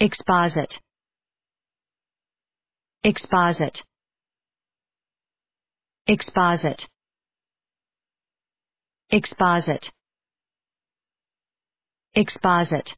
exposit exposit exposit exposit exposit